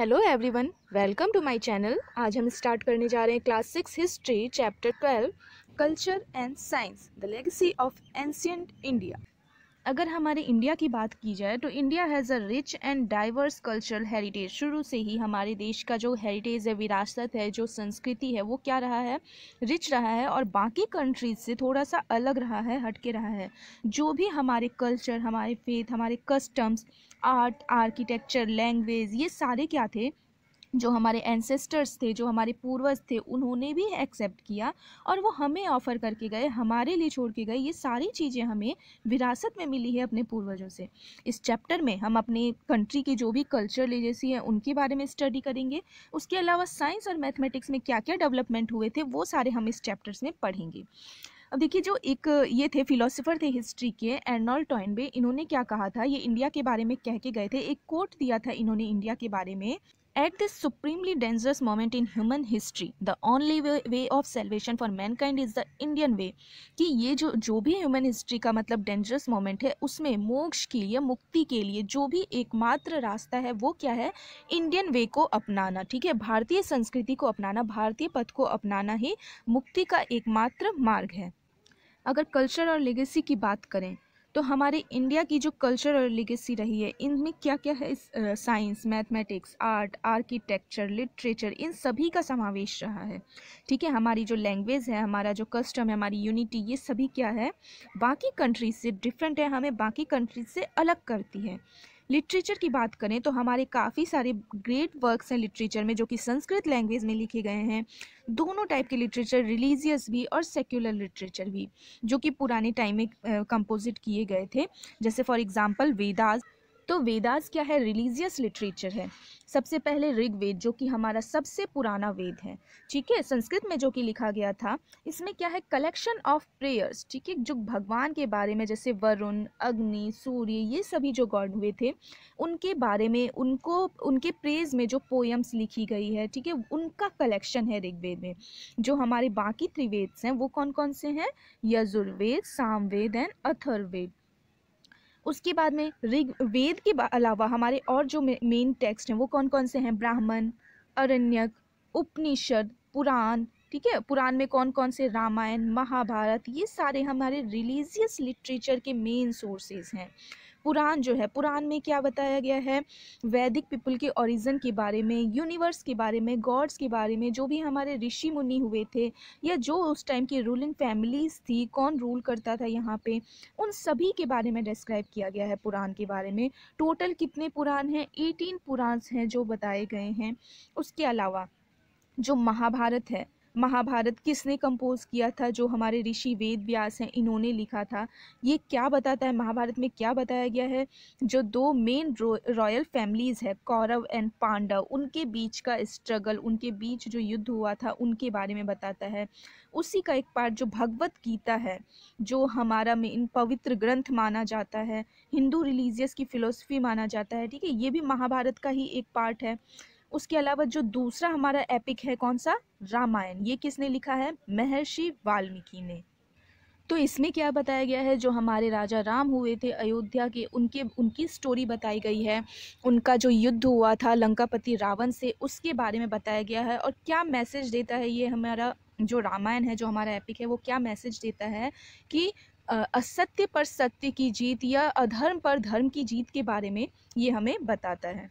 hello everyone welcome to my channel आज हम start करने जा रहे हैं class six history chapter twelve culture and science the legacy of ancient India अगर हमारे इंडिया की बात की जाए तो India has a rich and diverse cultural heritage शुरू से ही हमारे देश का जो हेरिटेज है विरासत है जो संस्कृति है वो क्या रहा है रिच रहा है और बाकी कंट्रीज से थोड़ा सा अलग रहा है हटके रहा है जो भी हमारे कल्चर हमारे फेथ हमारे कस्टम्स आर्ट आर्किटेक्चर लैंग्वेज ये सारे क्या थे जो हमारे एंसेस्टर्स थे जो हमारे पूर्वज थे उन्होंने भी एक्सेप्ट किया और वो हमें ऑफ़र करके गए हमारे लिए छोड़ के गए ये सारी चीज़ें हमें विरासत में मिली है अपने पूर्वजों से इस चैप्टर में हम अपने कंट्री के जो भी कल्चर लेजेसी है उनके बारे में स्टडी करेंगे उसके अलावा साइंस और मैथमेटिक्स में क्या क्या डेवलपमेंट हुए थे वो सारे हम इस चैप्टर्स में पढ़ेंगे अब देखिए जो एक ये थे फिलोसोफर थे हिस्ट्री के एर्नोल्ड टॉइनबे इन्होंने क्या कहा था ये इंडिया के बारे में कह के गए थे एक कोट दिया था इन्होंने इंडिया के बारे में at this supremely dangerous moment in human history the only way of of for mankind is the Indian way कि ये जो जो भी ह्यूमन हिस्ट्री का मतलब डेंजरस मोमेंट है उसमें मोक्ष के लिए मुक्ति के लिए जो भी एकमात्र रास्ता है वो क्या है इंडियन वे को अपनाना ठीक है भारतीय संस्कृति को अपनाना भारतीय पथ को अपनाना ही मुक्ति का एकमात्र मार्ग है अगर कल्चर और लेगेसी की बात करें तो हमारे इंडिया की जो कल्चर और लेगेसी रही है इनमें क्या क्या है science mathematics art architecture literature इन सभी का समावेश रहा है ठीक है हमारी जो लैंग्वेज है हमारा जो कस्टम है हमारी यूनिटी ये सभी क्या है बाकी कंट्रीज से डिफरेंट है हमें बाकी कंट्रीज से अलग करती है लिटरेचर की बात करें तो हमारे काफ़ी सारे ग्रेट वर्क्स हैं लिटरेचर में जो कि संस्कृत लैंग्वेज में लिखे गए हैं दोनों टाइप के लिटरेचर रिलीजियस भी और सेक्युलर लिटरेचर भी जो कि पुराने टाइम में कंपोजिट किए गए थे जैसे फॉर एग्ज़ाम्पल वेदास तो वेदास क्या है रिलीजियस लिटरेचर है सबसे पहले ऋग्वेद जो कि हमारा सबसे पुराना वेद है ठीक है संस्कृत में जो कि लिखा गया था इसमें क्या है कलेक्शन ऑफ प्रेयर्स ठीक है जो भगवान के बारे में जैसे वरुण अग्नि सूर्य ये सभी जो गॉड हुए थे उनके बारे में उनको उनके प्रेज में जो पोएम्स लिखी गई है ठीक है उनका कलेक्शन है ऋग्वेद में जो हमारे बाकी त्रिवेद्स हैं वो कौन कौन से हैं यजुर्वेद सामवेद एंड अथर्वेद उसके बाद में ऋग वेद के अलावा हमारे और जो मेन टेक्स्ट हैं वो कौन कौन से हैं ब्राह्मण अरण्यक उपनिषद पुराण ठीक है पुराण में कौन कौन से रामायण महाभारत ये सारे हमारे रिलीजियस लिटरेचर के मेन सोर्सेज हैं पुराण जो है पुराण में क्या बताया गया है वैदिक पीपल के ओरिजिन के बारे में यूनिवर्स के बारे में गॉड्स के बारे में जो भी हमारे ऋषि मुनि हुए थे या जो उस टाइम की रूलिंग फैमिलीज थी कौन रूल करता था यहाँ पे उन सभी के बारे में डिस्क्राइब किया गया है पुराण के बारे में टोटल कितने पुराण हैं एटीन पुरान्स हैं जो बताए गए हैं उसके अलावा जो महाभारत है महाभारत किसने कंपोज किया था जो हमारे ऋषि वेद व्यास हैं इन्होंने लिखा था ये क्या बताता है महाभारत में क्या बताया गया है जो दो मेन रॉयल फैमिलीज़ है कौरव एंड पांडव उनके बीच का स्ट्रगल उनके बीच जो युद्ध हुआ था उनके बारे में बताता है उसी का एक पार्ट जो भगवत गीता है जो हमारा मेन पवित्र ग्रंथ माना जाता है हिंदू रिलीजियस की फ़िलोसफी माना जाता है ठीक है ये भी महाभारत का ही एक पार्ट है उसके अलावा जो दूसरा हमारा एपिक है कौन सा रामायण ये किसने लिखा है महर्षि वाल्मीकि ने तो इसमें क्या बताया गया है जो हमारे राजा राम हुए थे अयोध्या के उनके उनकी स्टोरी बताई गई है उनका जो युद्ध हुआ था लंकापति रावण से उसके बारे में बताया गया है और क्या मैसेज देता है ये हमारा जो रामायण है जो हमारा एपिक है वो क्या मैसेज देता है कि असत्य पर सत्य की जीत या अधर्म पर धर्म की जीत के बारे में ये हमें बताता है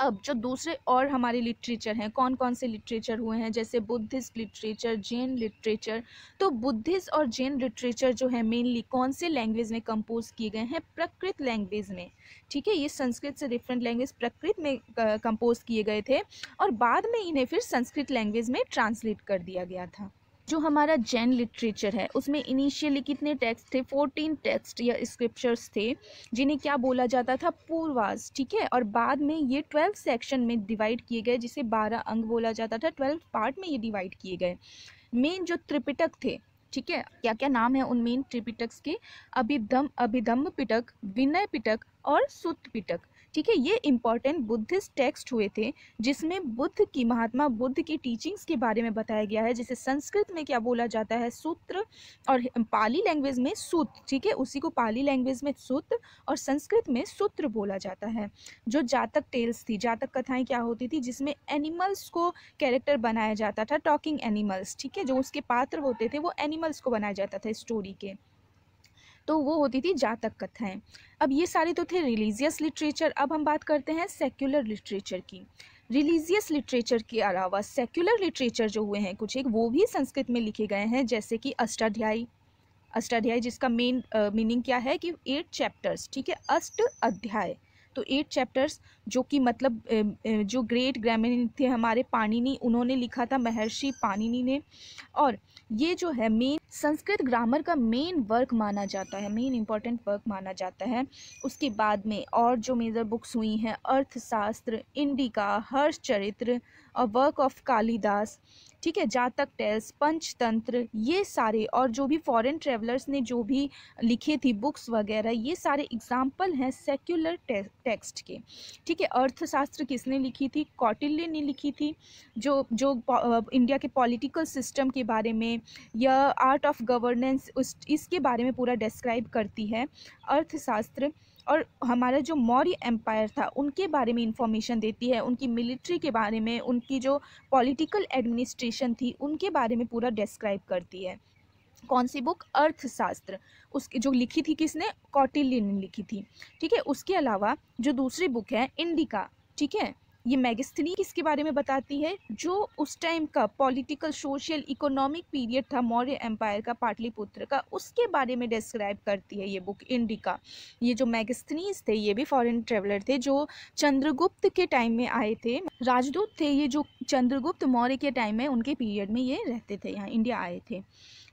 अब जो दूसरे और हमारे लिटरेचर हैं कौन कौन से लिटरेचर हुए हैं जैसे बुद्धिस्ट लिटरेचर जैन लिटरेचर तो बुद्धिस्ट और जैन लिटरेचर जो है मेनली कौन से लैंग्वेज में कंपोज किए गए हैं प्रकृत लैंग्वेज में ठीक है ये संस्कृत से डिफरेंट लैंग्वेज प्रकृत में कंपोज किए गए थे और बाद में इन्हें फिर संस्कृत लैंग्वेज में ट्रांसलेट कर दिया गया था जो हमारा जैन लिटरेचर है उसमें इनिशियली कितने टेक्स्ट थे फोर्टीन टेक्स्ट या स्क्रिप्चर्स थे जिन्हें क्या बोला जाता था पूर्वाज ठीक है और बाद में ये ट्वेल्व सेक्शन में डिवाइड किए गए जिसे बारह अंग बोला जाता था ट्वेल्व पार्ट में ये डिवाइड किए गए मेन जो त्रिपिटक थे ठीक है क्या क्या नाम है उन मेन त्रिपिटक्स के अभिधम अभिधम पिटक विनय पिटक और सुत पिटक ठीक है ये इंपॉर्टेंट बुद्धिस्ट टेक्स्ट हुए थे जिसमें बुद्ध की महात्मा बुद्ध की टीचिंग्स के बारे में बताया गया है जिसे संस्कृत में क्या बोला जाता है सूत्र और पाली लैंग्वेज में सूत्र ठीक है उसी को पाली लैंग्वेज में सूत्र और संस्कृत में सूत्र बोला जाता है जो जातक टेल्स थी जातक कथाएँ क्या होती थी जिसमें एनिमल्स को कैरेक्टर बनाया जाता था टॉकिंग एनिमल्स ठीक है जो उसके पात्र होते थे वो एनिमल्स को बनाया जाता था स्टोरी के तो वो होती थी जातक कथाएँ अब ये सारे तो थे रिलीजियस लिटरेचर अब हम बात करते हैं सेक्युलर लिटरेचर की रिलीजियस लिटरेचर के अलावा सेक्युलर लिटरेचर जो हुए हैं कुछ एक वो भी संस्कृत में लिखे गए हैं जैसे कि अष्टाध्यायी अष्टाध्यायी जिसका मेन मीनिंग क्या है कि एट चैप्टर्स ठीक है अष्ट अध्याय तो एट चैप्टर्स जो कि मतलब जो ग्रेट ग्रामीण थे हमारे पाणिनी उन्होंने लिखा था महर्षि पाणिनी ने और ये जो है मेन संस्कृत ग्रामर का मेन वर्क माना जाता है मेन इम्पॉर्टेंट वर्क माना जाता है उसके बाद में और जो मेजर बुक्स हुई हैं अर्थशास्त्र इंडिका हर्ष चरित्र और वर्क ऑफ कालिदास ठीक है जातक टेल्स पंचतंत्र ये सारे और जो भी फॉरेन ट्रेवलर्स ने जो भी लिखे थी बुक्स वगैरह ये सारे एग्जाम्पल हैं सेक्युलर टेक्स्ट के ठीक है अर्थशास्त्र किसने लिखी थी कौटिल्य ने लिखी थी जो जो इंडिया के पॉलिटिकल सिस्टम के बारे में या आर्ट आर्ट ऑफ गवर्नेंस उस इसके बारे में पूरा डिस्क्राइब करती है अर्थशास्त्र और हमारा जो मौर्य एम्पायर था उनके बारे में इंफॉर्मेशन देती है उनकी मिलिट्री के बारे में उनकी जो पॉलिटिकल एडमिनिस्ट्रेशन थी उनके बारे में पूरा डिस्क्राइब करती है कौन सी बुक अर्थशास्त्र उसकी जो लिखी थी किसने कौटिल्य ने लिखी थी ठीक है उसके अलावा जो दूसरी बुक है इंडिका ठीक है ये मैगस्थनी किसके बारे में बताती है जो उस टाइम का पॉलिटिकल सोशल इकोनॉमिक पीरियड था मौर्य एम्पायर का पाटलिपुत्र का उसके बारे में डिस्क्राइब करती है ये बुक इंडिका ये जो मैगस्थनीज थे ये भी फॉरेन ट्रेवलर थे जो चंद्रगुप्त के टाइम में आए थे राजदूत थे ये जो चंद्रगुप्त मौर्य के टाइम में उनके पीरियड में ये रहते थे यहाँ इंडिया आए थे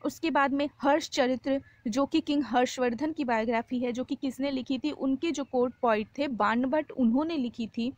उसके बाद में हर्ष चरित्र जो कि किंग हर्षवर्धन की बायोग्राफी है जो कि किसने लिखी थी उनके जो कोर्ट पॉइंट थे बानभट्ट उन्होंने लिखी थी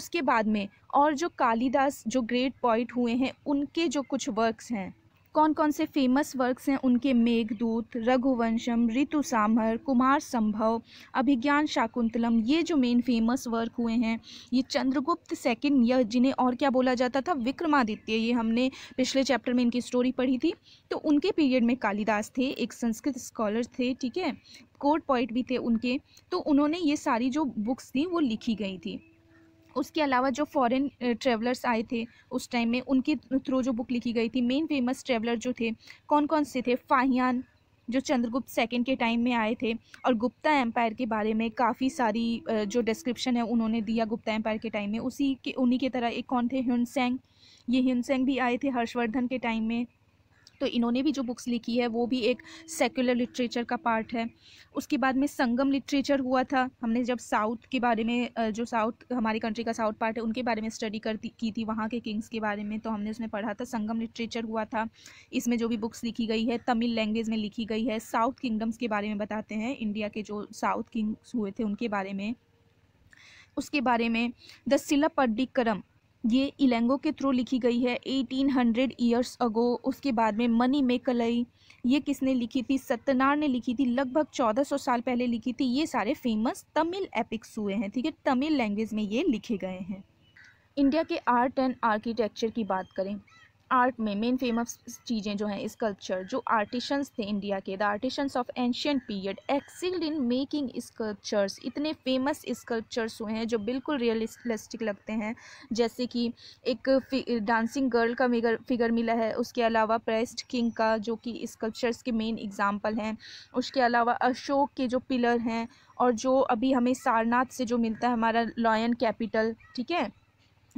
उसके बाद में और जो कालिदास जो ग्रेट पॉइंट हुए हैं उनके जो कुछ वर्क्स हैं कौन कौन से फेमस वर्क्स हैं उनके मेघदूत रघुवंशम ऋतु सामर कुमार संभव अभिज्ञान शाकुंतलम ये जो मेन फेमस वर्क हुए हैं ये चंद्रगुप्त सेकंड या जिन्हें और क्या बोला जाता था विक्रमादित्य ये हमने पिछले चैप्टर में इनकी स्टोरी पढ़ी थी तो उनके पीरियड में कालिदास थे एक संस्कृत स्कॉलर थे ठीक है कोर्ट पॉइंट भी थे उनके तो उन्होंने ये सारी जो बुक्स थी वो लिखी गई थी उसके अलावा जो फॉरेन ट्रेवलर्स आए थे उस टाइम में उनके थ्रू जो बुक लिखी गई थी मेन फेमस ट्रेवलर जो थे कौन कौन से थे फाहियान जो चंद्रगुप्त सेकंड के टाइम में आए थे और गुप्ता एम्पायर के बारे में काफ़ी सारी जो डिस्क्रिप्शन है उन्होंने दिया गुप्ता एम्पायर के टाइम में उसी के उन्हीं के तरह एक कौन थे सेंग ये सेंग भी आए थे हर्षवर्धन के टाइम में तो इन्होंने भी जो बुक्स लिखी है वो भी एक सेकुलर लिटरेचर का पार्ट है उसके बाद में संगम लिटरेचर हुआ था हमने जब साउथ के बारे में जो साउथ हमारी कंट्री का साउथ पार्ट है उनके बारे में स्टडी करती की थी वहाँ के किंग्स के बारे में तो हमने उसमें पढ़ा था संगम लिटरेचर हुआ था इसमें जो भी बुक्स लिखी गई है तमिल लैंग्वेज में लिखी गई है साउथ किंगडम्स के बारे में बताते हैं इंडिया के जो साउथ किंग्स हुए थे उनके बारे में उसके बारे में द पड्डिक्रम ये इलेंगो के थ्रू लिखी गई है 1800 हंड्रेड ईयर्स अगो उसके बाद में मनी मेकलई ये किसने लिखी थी सत्यनार ने लिखी थी लगभग 1400 साल पहले लिखी थी ये सारे फेमस तमिल एपिक्स हुए हैं ठीक है तमिल लैंग्वेज में ये लिखे गए हैं इंडिया के आर्ट एंड आर्किटेक्चर की बात करें आर्ट में मेन फेमस चीज़ें जो हैं स्कल्पचर जो आर्टिशंस थे इंडिया के the artisans of ancient period excelled in making sculptures इतने फेमस स्कल्पचर्स हुए हैं जो बिल्कुल रियलिस्टिक लगते हैं जैसे कि एक डांसिंग गर्ल का फिगर फिगर मिला है उसके अलावा प्रेस्ट किंग का जो कि स्कल्पचर्स के मेन एग्जाम्पल हैं उसके अलावा अशोक के जो पिलर हैं और जो अभी हमें सारनाथ से जो मिलता है हमारा लॉयन कैपिटल ठीक है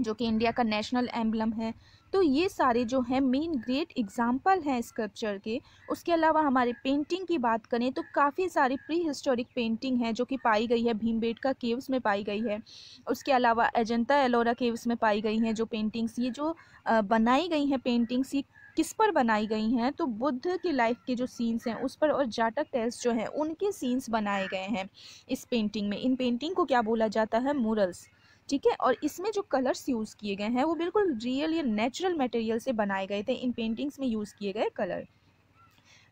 जो कि इंडिया का नेशनल एम्बलम है तो ये सारे जो हैं मेन ग्रेट एग्जाम्पल हैं स्कल्पचर के उसके अलावा हमारे पेंटिंग की बात करें तो काफ़ी सारी प्री हिस्टोरिक पेंटिंग हैं जो कि पाई गई है भीमबेटका केव्स में पाई गई है उसके अलावा एजेंता एलोरा केव्स में पाई गई हैं जो पेंटिंग्स ये जो बनाई गई हैं पेंटिंग्स ये किस पर बनाई गई हैं तो बुद्ध की लाइफ के जो सीन्स हैं उस पर और जाटक टेल्स जो हैं उनके सीन्स बनाए गए हैं इस पेंटिंग में इन पेंटिंग को क्या बोला जाता है मूरल्स ठीक है और इसमें जो कलर्स यूज़ किए गए हैं वो बिल्कुल रियल या नेचुरल मटेरियल से बनाए गए थे इन पेंटिंग्स में यूज़ किए गए कलर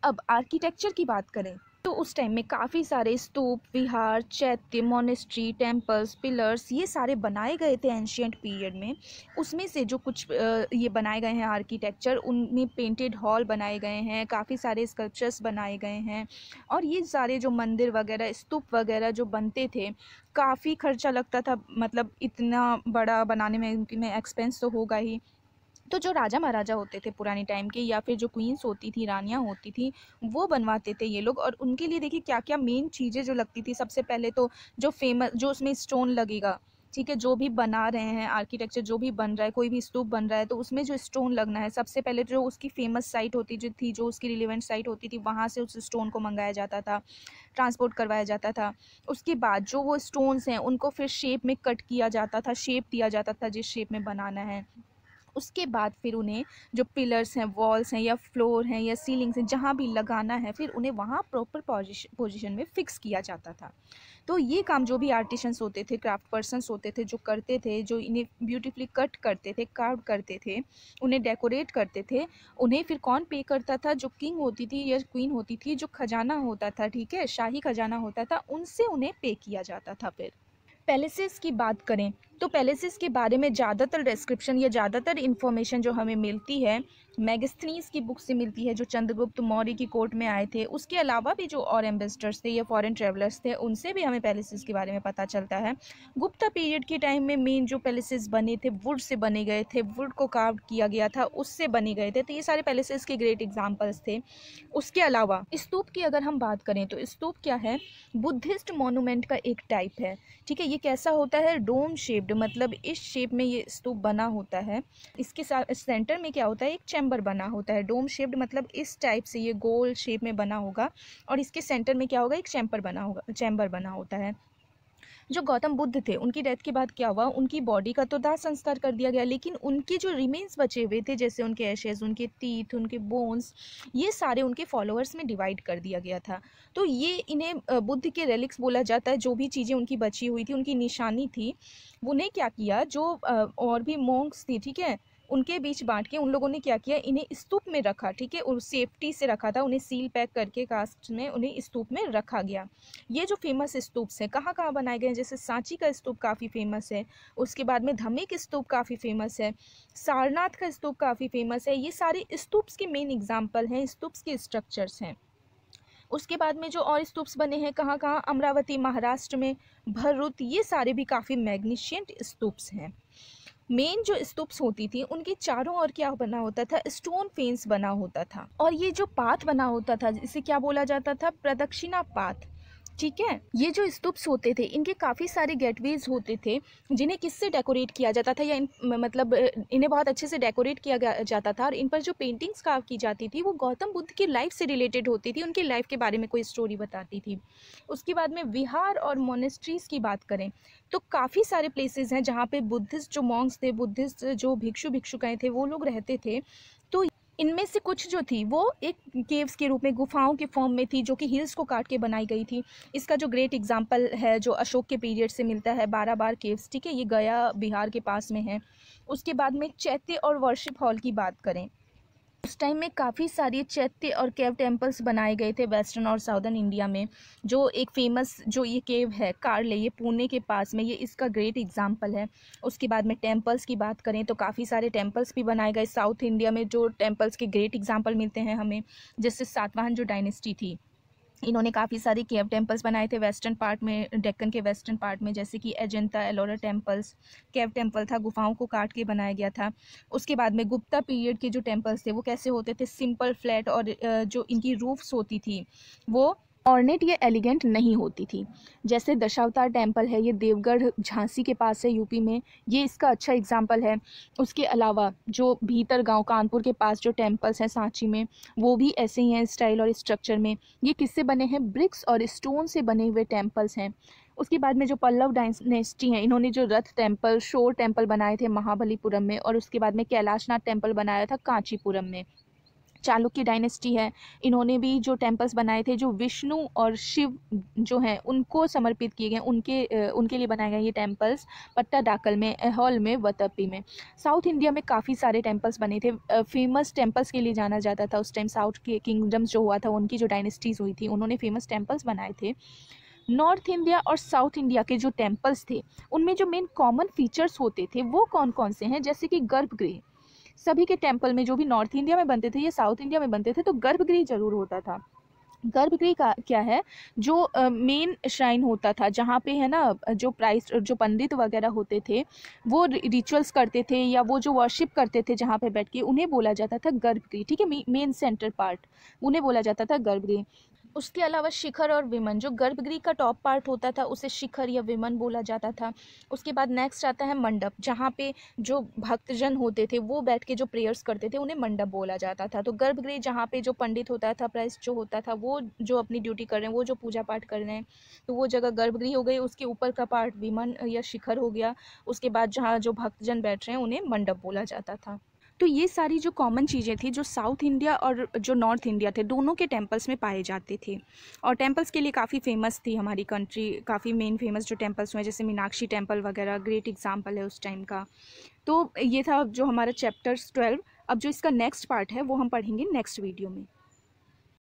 अब आर्किटेक्चर की बात करें तो उस टाइम में काफ़ी सारे स्तूप विहार चैत्य मोनेस्ट्री टेम्पल्स पिलर्स ये सारे बनाए गए थे एंशियंट पीरियड में उसमें से जो कुछ ये बनाए गए हैं आर्किटेक्चर उनमें पेंटेड हॉल बनाए गए हैं काफ़ी सारे स्कल्पचर्स बनाए गए हैं और ये सारे जो मंदिर वगैरह स्तूप वगैरह जो बनते थे काफ़ी खर्चा लगता था मतलब इतना बड़ा बनाने में मैं एक्सपेंस तो होगा ही तो जो राजा महाराजा होते थे पुराने टाइम के या फिर जो क्वींस होती थी रानियाँ होती थी वो बनवाते थे ये लोग और उनके लिए देखिए क्या क्या मेन चीज़ें जो लगती थी सबसे पहले तो जो फेमस जो उसमें स्टोन लगेगा ठीक है जो भी बना रहे हैं आर्किटेक्चर जो भी बन रहा है कोई भी स्तूप बन रहा है तो उसमें जो स्टोन लगना है सबसे पहले जो उसकी फेमस साइट होती जो थी जो उसकी रिलेवेंट साइट होती थी वहाँ से उस स्टोन को मंगाया जाता था ट्रांसपोर्ट करवाया जाता था उसके बाद जो वो स्टोन्स हैं उनको फिर शेप में कट किया जाता था शेप दिया जाता था जिस शेप में बनाना है उसके बाद फिर उन्हें जो पिलर्स हैं वॉल्स हैं या फ्लोर हैं या सीलिंग्स हैं जहाँ भी लगाना है फिर उन्हें वहाँ प्रॉपर पोजिशन में फ़िक्स किया जाता था तो ये काम जो भी आर्टिशंस होते थे क्राफ्ट पर्सनस होते थे जो करते थे जो इन्हें ब्यूटिफुली कट करते थे कार्व करते थे उन्हें डेकोरेट करते थे उन्हें फिर कौन पे करता था जो किंग होती थी या क्वीन होती थी जो खजाना होता था ठीक है शाही खजाना होता था उनसे उन्हें पे किया जाता था फिर पैलेसेस की बात करें तो पैलेसिस के बारे में ज़्यादातर डिस्क्रिप्शन या ज़्यादातर इन्फॉर्मेशन जो हमें मिलती है मैगस्थनीस की बुक से मिलती है जो चंद्रगुप्त मौर्य की कोर्ट में आए थे उसके अलावा भी जो और एम्बेसडर्स थे या फॉरेन ट्रेवलर्स थे उनसे भी हमें पैलेसिस के बारे में पता चलता है गुप्ता पीरियड के टाइम में मेन जो पैलेसेस बने थे वुड से बने गए थे वुड को कार्व किया गया था उससे बने गए थे तो ये सारे पैलेसेस के ग्रेट एग्जाम्पल्स थे उसके अलावा स्तूप की अगर हम बात करें तो स्तूप क्या है बुद्धिस्ट मोनूमेंट का एक टाइप है ठीक है ये कैसा होता है डोम शेप शेप्ड मतलब इस शेप में ये स्तूप बना होता है इसके साथ सेंटर में क्या होता है एक चैम्बर बना होता है डोम शेप्ड मतलब इस टाइप से ये गोल शेप में बना होगा और इसके सेंटर में क्या होगा एक चैम्बर बना होगा चैम्बर बना होता है जो गौतम बुद्ध थे उनकी डेथ के बाद क्या हुआ उनकी बॉडी का तो दाह संस्कार कर दिया गया लेकिन उनके जो रिमेन्स बचे हुए थे जैसे उनके एशेज उनके तीथ उनके बोन्स ये सारे उनके फॉलोअर्स में डिवाइड कर दिया गया था तो ये इन्हें बुद्ध के रेलिक्स बोला जाता है जो भी चीज़ें उनकी बची हुई थी उनकी निशानी थी उन्हें क्या किया जो और भी मोंग्स थी ठीक है उनके बीच बांट के उन लोगों ने क्या किया इन्हें स्तूप में रखा ठीक है और सेफ्टी से रखा था उन्हें सील पैक करके कास्ट में उन्हें स्तूप में रखा गया ये जो फेमस स्तूप्स हैं कहाँ कहाँ बनाए गए हैं जैसे सांची का स्तूप काफ़ी फेमस है उसके बाद में धमे के स्तूप काफ़ी फेमस है सारनाथ का स्तूप काफ़ी फेमस है ये सारे स्तूप्स के मेन एग्जाम्पल हैं स्तूप्स के स्ट्रक्चर्स हैं उसके बाद में जो और स्तूप्स बने हैं कहाँ कहाँ अमरावती महाराष्ट्र में भरूत ये सारे भी काफ़ी मैग्नीशियंट स्तूप्स हैं मेन जो स्तूप्स होती थी उनके चारों ओर क्या बना होता था स्टोन फेंस बना होता था और ये जो पाथ बना होता था इसे क्या बोला जाता था प्रदक्षिणा पाथ ठीक है ये जो स्तूप्स होते थे इनके काफ़ी सारे गेटवेज होते थे जिन्हें किससे डेकोरेट किया जाता था या इन मतलब इन्हें बहुत अच्छे से डेकोरेट किया जाता था और इन पर जो पेंटिंग्स का की जाती थी वो गौतम बुद्ध की लाइफ से रिलेटेड होती थी उनकी लाइफ के बारे में कोई स्टोरी बताती थी उसके बाद में विहार और मोनेस्ट्रीज़ की बात करें तो काफ़ी सारे प्लेसेज हैं जहाँ पर बुद्धिस्ट जो मॉन्ग्स थे बुद्धिस्ट जो भिक्षु भिक्षुकाएँ थे वो लोग रहते थे तो इनमें से कुछ जो थी वो एक केव्स के रूप में गुफाओं के फॉर्म में थी जो कि हिल्स को काट के बनाई गई थी इसका जो ग्रेट एग्जाम्पल है जो अशोक के पीरियड से मिलता है बारह बार केव्स ठीक है ये गया बिहार के पास में है उसके बाद में चैत्य और वर्शिप हॉल की बात करें उस टाइम में काफ़ी सारे चैत्य और केव टेम्पल्स बनाए गए थे वेस्टर्न और साउदर्न इंडिया में जो एक फ़ेमस जो ये केव है कार्ले ये पुणे के पास में ये इसका ग्रेट एग्जाम्पल है उसके बाद में टेम्पल्स की बात करें तो काफ़ी सारे टेम्पल्स भी बनाए गए साउथ इंडिया में जो टेम्पल्स के ग्रेट एग्जाम्पल मिलते हैं हमें जैसे सातवाहन जो डायनेस्टी थी इन्होंने काफ़ी सारे केव टेम्पल्स बनाए थे वेस्टर्न पार्ट में डेक्कन के वेस्टर्न पार्ट में जैसे कि Ajanta Ellora temples cave temple था गुफाओं को काट के बनाया गया था उसके बाद में गुप्ता पीरियड के जो टेम्पल्स थे वो कैसे होते थे सिंपल फ्लैट और जो इनकी रूफ्स होती थी वो ऑर्नेट ये एलिगेंट नहीं होती थी जैसे दशावतार टेम्पल है ये देवगढ़ झांसी के पास है यूपी में ये इसका अच्छा एग्जाम्पल है उसके अलावा जो भीतर गांव कानपुर के पास जो टेम्पल्स हैं सांची में वो भी ऐसे ही हैं स्टाइल और स्ट्रक्चर में ये किससे बने हैं ब्रिक्स और स्टोन से बने हुए टेम्पल्स हैं उसके बाद में जो पल्लव डायनेस्टी हैं इन्होंने जो रथ टेम्पल शोर टेम्पल बनाए थे महाबलीपुरम में और उसके बाद में कैलाशनाथ टेम्पल बनाया था कांचीपुरम में चालुक्य डायनेस्टी है इन्होंने भी जो टेम्पल्स बनाए थे जो विष्णु और शिव जो हैं उनको समर्पित किए गए उनके उनके लिए बनाए गए ये टेम्पल्स पट्टा डाकल में एहॉल में वतपी में साउथ इंडिया में काफ़ी सारे टेम्पल्स बने थे फेमस टेम्पल्स के लिए जाना जाता था उस टाइम साउथ के किंगडम्स जो हुआ था उनकी जो डायनेस्टीज़ हुई थी उन्होंने फेमस टेम्पल्स बनाए थे नॉर्थ इंडिया और साउथ इंडिया के जो टेम्पल्स थे उनमें जो मेन कॉमन फीचर्स होते थे वो कौन कौन से हैं जैसे कि गर्भगृह सभी के टेम्पल में जो भी नॉर्थ इंडिया में बनते थे या साउथ इंडिया में बनते थे तो गर्भगृह जरूर होता था गर्भगृह का क्या है जो मेन श्राइन होता था जहाँ पे है ना जो प्राइस जो पंडित वगैरह होते थे वो रिचुअल्स करते थे या वो जो वर्शिप करते थे जहाँ पे बैठ के उन्हें बोला जाता था गर्भगृह ठीक है मेन सेंटर पार्ट उन्हें बोला जाता था गर्भगृह उसके अलावा शिखर और विमन जो गर्भगृह का टॉप पार्ट होता था उसे शिखर या विमन बोला जाता था उसके बाद नेक्स्ट आता है मंडप जहाँ पे जो भक्तजन होते थे वो बैठ के जो प्रेयर्स करते थे उन्हें मंडप बोला जाता था तो गर्भगृह जहाँ पे जो पंडित होता था प्रेस जो होता था वो जो अपनी ड्यूटी कर रहे हैं वो जो पूजा पाठ कर रहे हैं तो वो जगह गर्भगृह हो गई उसके ऊपर का पार्ट विमन या शिखर हो गया उसके बाद जहाँ जो भक्तजन बैठ रहे हैं उन्हें मंडप बोला जाता था तो ये सारी जो कॉमन चीज़ें थी जो साउथ इंडिया और जो नॉर्थ इंडिया थे दोनों के टेम्पल्स में पाए जाते थे और टेम्पल्स के लिए काफ़ी फेमस थी हमारी कंट्री काफ़ी मेन फेमस जो टेम्पल्स हुए जैसे मीनाक्षी टेम्पल वगैरह ग्रेट एग्जाम्पल है उस टाइम का तो ये था जो हमारा चैप्टर्स ट्वेल्व अब जो इसका नेक्स्ट पार्ट है वो हम पढ़ेंगे नेक्स्ट वीडियो में